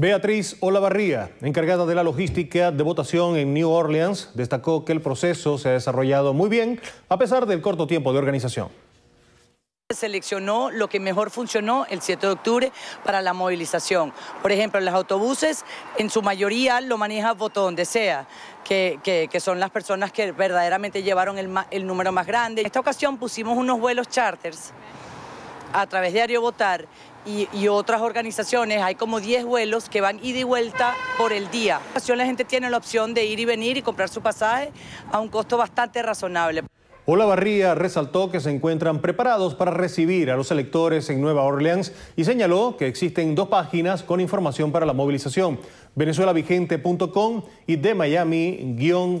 Beatriz Olavarría, encargada de la logística de votación en New Orleans, destacó que el proceso se ha desarrollado muy bien a pesar del corto tiempo de organización. Seleccionó lo que mejor funcionó el 7 de octubre para la movilización. Por ejemplo, los autobuses en su mayoría lo maneja voto donde sea, que, son las personas que verdaderamente llevaron el, el número más grande. En esta ocasión pusimos unos vuelos charters a través de Ariobotar y, y, otras organizaciones, hay como 10 vuelos que van ida y vuelta por el día. La gente tiene la opción de ir y venir y comprar su pasaje a un costo bastante razonable. Barría resaltó que se encuentran preparados para recibir a los electores en Nueva Orleans y señaló que existen dos páginas con información para la movilización, venezuelavigente.com y de Miami-pa-neworleans.com.